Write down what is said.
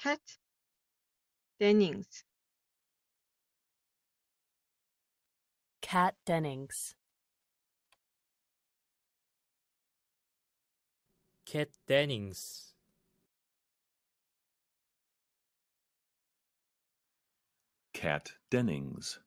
Cat Dennings. Cat Dennings. Cat Dennings. Kat Dennings.